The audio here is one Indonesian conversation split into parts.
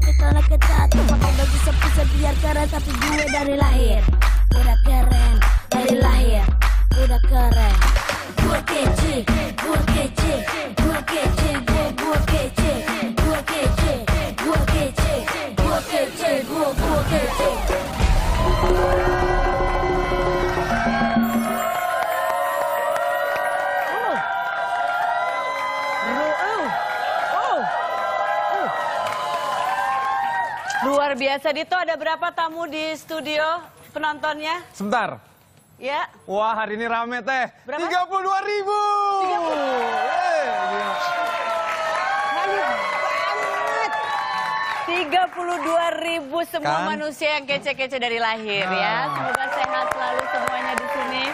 pakai celana ketat Pakai baju sepi biar keren tapi gue dari lahir Dito, ada berapa tamu di studio penontonnya? Sebentar. Ya. Wah hari ini rame teh. Berapa? 32 ribu. 32 ribu semua kan? manusia yang kece-kece dari lahir nah. ya. Semoga sehat selalu semuanya di sini.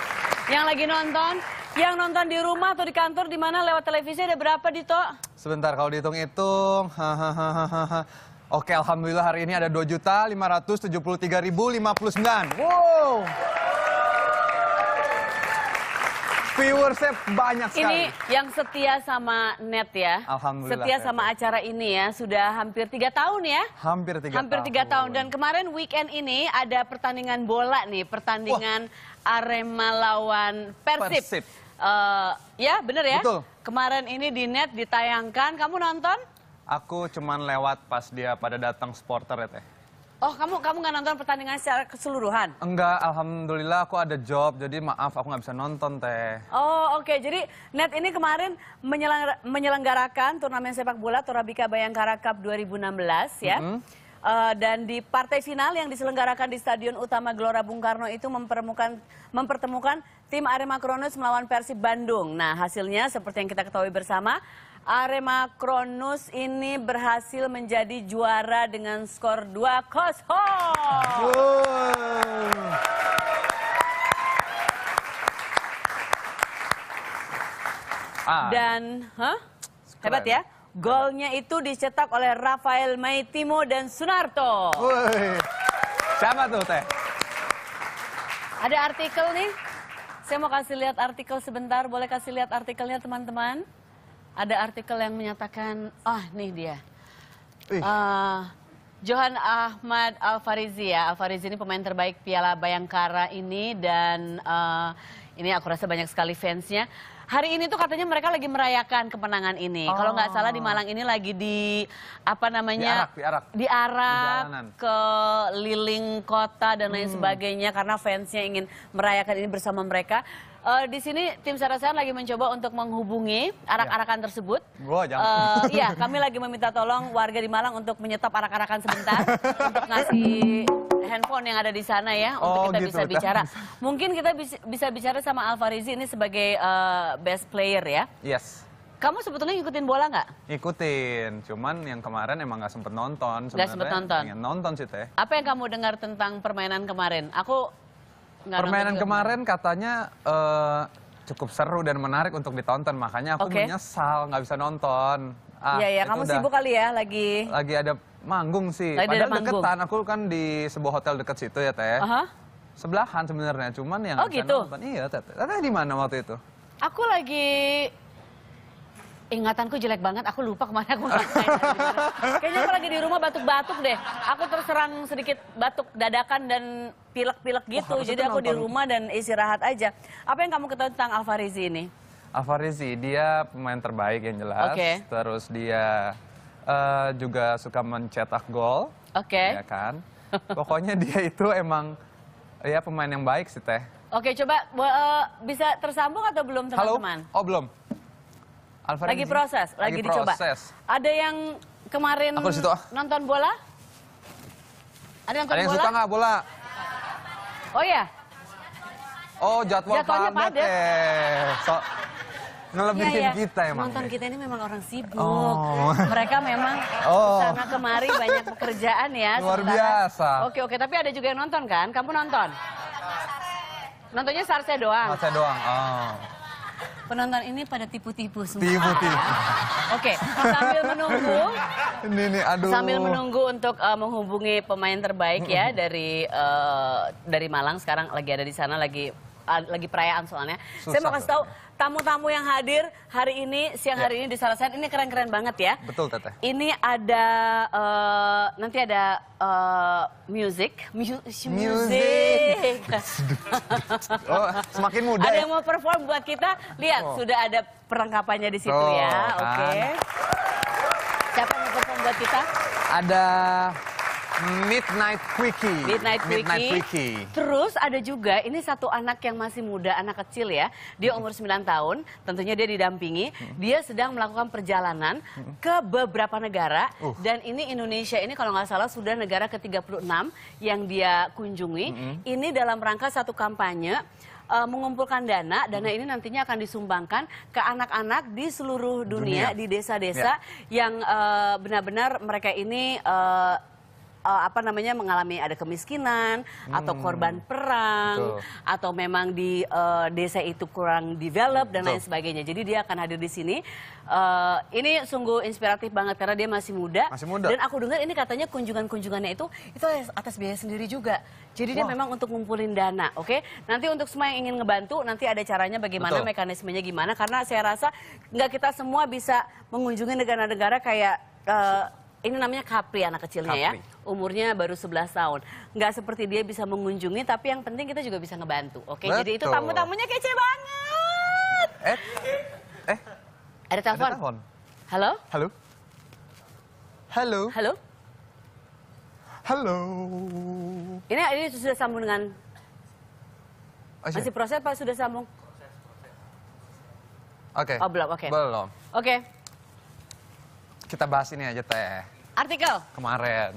Yang lagi nonton, yang nonton di rumah atau di kantor di mana lewat televisi ada berapa Dito? Sebentar kalau dihitung-hitung. Oke, alhamdulillah hari ini ada 2.573.059. Wow. Viewersnya banyak sekali. Ini yang setia sama net ya. Alhamdulillah. Setia sama acara ini ya. Sudah hampir tiga tahun ya. Hampir tiga hampir tahun. Hampir tiga tahun. Dan kemarin weekend ini ada pertandingan bola nih. Pertandingan Wah. Arema lawan Persib. Persib. Uh, ya bener ya. Betul. Kemarin ini di net ditayangkan. Kamu nonton? Aku cuman lewat pas dia pada datang supporter ya teh. Oh kamu kamu nggak nonton pertandingan secara keseluruhan? Enggak, alhamdulillah aku ada job jadi maaf aku nggak bisa nonton teh. Oh oke, okay. jadi Net ini kemarin menyelenggar menyelenggarakan turnamen sepak bola Torabika Bayangkara Cup 2016 ya. Mm -hmm. uh, dan di partai final yang diselenggarakan di Stadion Utama Gelora Bung Karno itu mempertemukan mempertemukan tim Arema Kronos melawan Persib Bandung. Nah hasilnya seperti yang kita ketahui bersama Arema Kronus ini berhasil menjadi juara dengan skor 2-0. Ah. Dan, huh? hebat ya. Golnya itu dicetak oleh Rafael Maitimo dan Sunarto. Sama Siapa tuh Teh? Ada artikel nih. Saya mau kasih lihat artikel sebentar. Boleh kasih lihat artikelnya teman-teman? ada artikel yang menyatakan, ah oh, nih dia. Uh, Johan Ahmad Alfarizi ya, Alfarizi ini pemain terbaik Piala Bayangkara ini dan uh, ini aku rasa banyak sekali fansnya hari ini tuh katanya mereka lagi merayakan kemenangan ini. Oh. Kalau nggak salah di Malang ini lagi di apa namanya? Diarak, diarak. di ke liling kota dan lain hmm. sebagainya karena fansnya ingin merayakan ini bersama mereka. Uh, di sini tim Sarasehan lagi mencoba untuk menghubungi arak-arakan ya. tersebut. Gua Uh, iya, kami lagi meminta tolong warga di Malang untuk menyetop arak-arakan sebentar untuk ngasih handphone yang ada di sana ya oh, untuk oh, kita gitu, bisa bicara. Mungkin kita bisa bicara sama Alvarizi ini sebagai uh, best player ya. Yes. Kamu sebetulnya ngikutin bola nggak? Ikutin, cuman yang kemarin emang nggak sempet nonton. Nggak sempet nonton. nonton sih teh. Apa yang kamu dengar tentang permainan kemarin? Aku nggak permainan kemarin juga. katanya uh, cukup seru dan menarik untuk ditonton, makanya aku okay. menyesal nggak bisa nonton ah, Iya, ya, kamu udah, sibuk kali ya lagi. Lagi ada manggung sih. Lagi Padahal manggung. deketan, aku kan di sebuah hotel deket situ ya Teh. Uh -huh. Sebelahan sebenarnya, cuman yang oh, gitu. Iya, teh. Teteh di mana waktu itu? Aku lagi Ingatanku jelek banget, aku lupa kemana aku ngapain. Kayaknya aku lagi di rumah batuk-batuk deh. Aku terserang sedikit batuk dadakan dan pilek-pilek gitu. Wah, oh, Jadi aku nonton. di rumah dan istirahat aja. Apa yang kamu ketahui tentang Alfarizi ini? Alvarezi dia pemain terbaik yang jelas. Okay. Terus dia uh, juga suka mencetak gol. Oke. Okay. Ya kan. Pokoknya dia itu emang ya pemain yang baik sih teh. Oke, coba uh, bisa tersambung atau belum teman-teman? Oh belum. Alvarez lagi proses, lagi, lagi dicoba. Proses. Ada yang kemarin Aku situ. Ah. nonton bola? Ada nonton Ada yang bola? suka nggak bola? Oh ya. Oh jadwal Jadwalnya padat, padat. Eh. So, ngelebihin ya, ya kita emang. Nonton kita ini memang orang sibuk. Oh. Mereka memang oh. sana kemari banyak pekerjaan ya. Luar sementara. biasa. Oke oke, tapi ada juga yang nonton kan? Kamu nonton? Nontonnya sarce doang. Sarce doang. Oh. Penonton ini pada tipu-tipu semua. Tipu-tipu. Oke, sambil menunggu. Ini nih, aduh. Sambil menunggu untuk uh, menghubungi pemain terbaik ya dari uh, dari Malang sekarang lagi ada di sana lagi lagi perayaan soalnya. Susah Saya mau kasih tahu tamu-tamu yang hadir hari ini siang ya. hari ini di Sarasan ini keren-keren banget ya. Betul Teteh. Ini ada uh, nanti ada uh, music, Mu music. oh, semakin muda. Ada ya? yang mau perform buat kita? Lihat oh. sudah ada perlengkapannya di situ oh, ya. Kan. Oke. Okay. Siapa yang mau perform buat kita? Ada Midnight Quickie. Midnight Quickie. Midnight Quickie. Terus ada juga ini satu anak yang masih muda, anak kecil ya. Dia umur 9 tahun, tentunya dia didampingi. Hmm. Dia sedang melakukan perjalanan hmm. ke beberapa negara. Uh. Dan ini Indonesia ini kalau nggak salah sudah negara ke-36 yang dia kunjungi. Mm -hmm. Ini dalam rangka satu kampanye uh, mengumpulkan dana. Dana hmm. ini nantinya akan disumbangkan ke anak-anak di seluruh dunia, dunia. di desa-desa yeah. yang eh, benar-benar uh, mereka ini uh, uh, apa namanya mengalami ada kemiskinan hmm. atau korban perang Betul. atau memang di uh, desa itu kurang develop dan lain sebagainya. Jadi dia akan hadir di sini. Uh, ini sungguh inspiratif banget karena dia masih muda. Masih muda. Dan aku dengar ini katanya kunjungan-kunjungannya itu itu atas biaya sendiri juga. Jadi Wah. dia memang untuk ngumpulin dana, oke? Okay? Nanti untuk semua yang ingin ngebantu nanti ada caranya bagaimana Betul. mekanismenya gimana karena saya rasa nggak kita semua bisa mengunjungi negara-negara kayak uh, ini namanya Capri anak kecilnya Capri. ya. Umurnya baru 11 tahun. Nggak seperti dia bisa mengunjungi, tapi yang penting kita juga bisa ngebantu. Oke, Betul. jadi itu tamu-tamunya kece banget. Eh, eh. Ada telepon. Ada telepon. Halo? Halo? Halo? Halo? Halo? Ini, ini sudah sambung dengan... Masih, oh, Masih proses pak sudah sambung? Oke. Okay. Oh, belum, oke. Okay. Belum. Oke. Okay. Kita bahas ini aja, Teh. Artikel. Kemarin.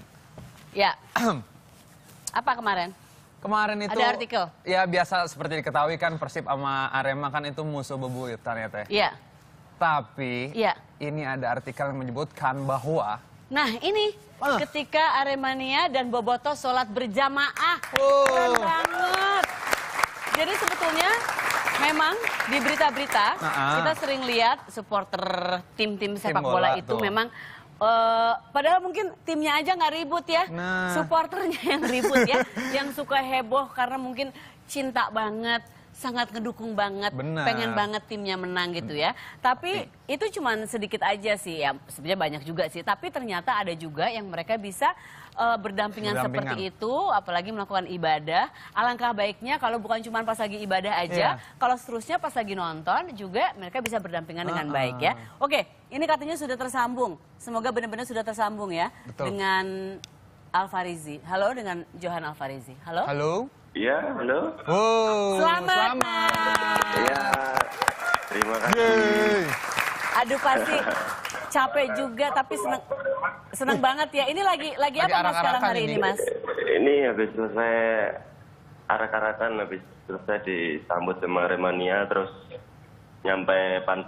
Ya. Apa kemarin? Kemarin itu ada artikel. Ya biasa seperti diketahui kan Persib sama Arema kan itu musuh bebuyutan ya teh. Ya. Tapi ya. ini ada artikel yang menyebutkan bahwa Nah ini uh. ketika Aremania dan Boboto sholat berjamaah wow. Oh. keren banget. Jadi sebetulnya memang di berita-berita uh -uh. kita sering lihat supporter tim-tim sepak bola, bola itu tuh. memang Uh, padahal mungkin timnya aja nggak ribut ya, nah. supporternya yang ribut ya, yang suka heboh karena mungkin cinta banget sangat ngedukung banget, Bener. pengen banget timnya menang gitu ya. Mm. Tapi itu cuma sedikit aja sih ya, sebenarnya banyak juga sih. Tapi ternyata ada juga yang mereka bisa uh, berdampingan, berdampingan seperti itu, apalagi melakukan ibadah. Alangkah baiknya kalau bukan cuma pas lagi ibadah aja, yeah. kalau seterusnya pas lagi nonton juga mereka bisa berdampingan uh -uh. dengan baik ya. Oke, ini katanya sudah tersambung. Semoga benar-benar sudah tersambung ya Betul. dengan Alfarizi. Halo dengan Johan Alfarizi. Halo. Halo. Iya, halo. Wow, oh. selamat. selamat. Ya, terima kasih. Yay. Aduh pasti capek juga tapi senang senang banget ya. Ini lagi lagi, lagi apa mas sekarang hari ini. mas? Eh, ini habis selesai arak-arakan habis selesai disambut sama Remania terus nyampe pan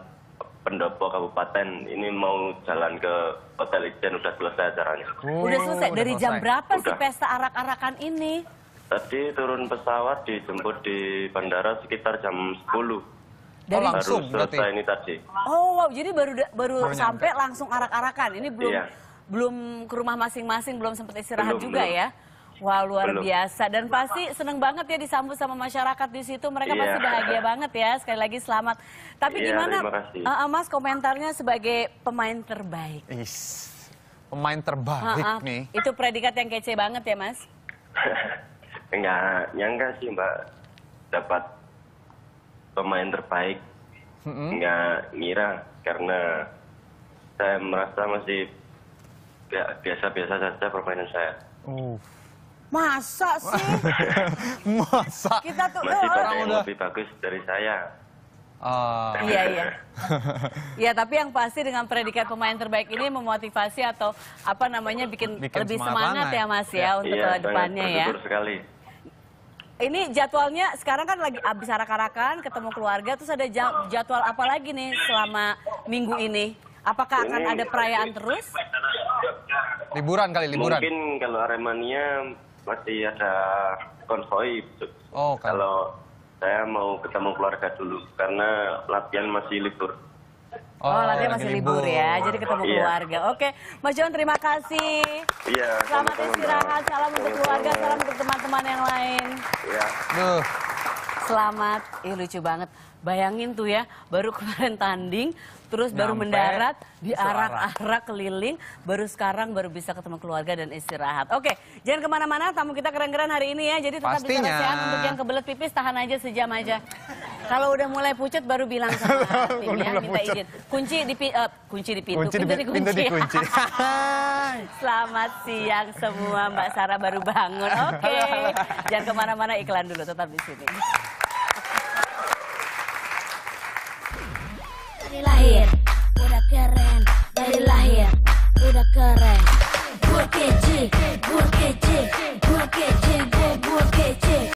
pendopo kabupaten ini mau jalan ke Hotel Ijen udah selesai acaranya. Oh, udah selesai dari jam berapa udah. sih pesta arak-arakan ini? Tadi turun pesawat dijemput di bandara sekitar jam 10. Dari baru langsung baru selesai berarti. ini tadi. Oh wow, jadi baru baru Mereka. sampai langsung arak-arakan. Ini belum iya. belum ke rumah masing-masing, belum sempat istirahat belum, juga belum. ya. Wah luar belum. biasa dan pasti seneng banget ya disambut sama masyarakat di situ. Mereka iya. pasti bahagia banget ya. Sekali lagi selamat. Tapi iya, gimana, uh, Mas komentarnya sebagai pemain terbaik? Is, pemain terbaik uh, uh, nih. Itu predikat yang kece banget ya Mas. nggak nyangka sih mbak dapat pemain terbaik Enggak nggak ngira karena saya merasa masih ya, biasa-biasa saja permainan saya. Oh, Masa sih? Masa? Kita tuh masih orang eh, eh. udah... lebih bagus dari saya. Oh. Iya iya. Iya tapi yang pasti dengan predikat pemain terbaik ini memotivasi atau apa namanya bikin, bikin lebih semangat, semangat ya Mas ya, iya, ya untuk iya, depannya ya. Iya sekali. Ini jadwalnya sekarang kan lagi habis arak-arakan, ketemu keluarga, terus ada jadwal apa lagi nih selama minggu ini? Apakah akan ada perayaan terus? Liburan kali, liburan. Mungkin kalau Aremania masih ada konvoi. Oh, Kalau saya mau ketemu keluarga dulu karena latihan masih libur. Oh, oh latihan masih libur. ya. Jadi ketemu yeah. keluarga. Oke, Mas John terima kasih. Yeah, Selamat istirahat. Salam untuk keluarga, salam untuk teman-teman yang lain. Yeah. Selamat. Ih lucu banget. Bayangin tuh ya, baru kemarin tanding, terus Nyampe, baru mendarat, diarak-arak keliling, baru sekarang baru bisa ketemu keluarga dan istirahat. Oke, jangan kemana-mana, tamu kita keren-keren hari ini ya. Jadi tetap Pastinya. bisa sehat untuk yang kebelet pipis, tahan aja sejam aja. Kalau udah mulai pucat, baru bilang sama timnya minta izin. Kunci di uh, kunci di pintu, kunci pintu di, kunci. Pintu kunci. Selamat siang semua, Mbak Sarah baru bangun. Oke, jangan kemana-mana iklan dulu, tetap di sini. dari lahir udah keren dari lahir udah keren gue kece gue kece gue kece gue gue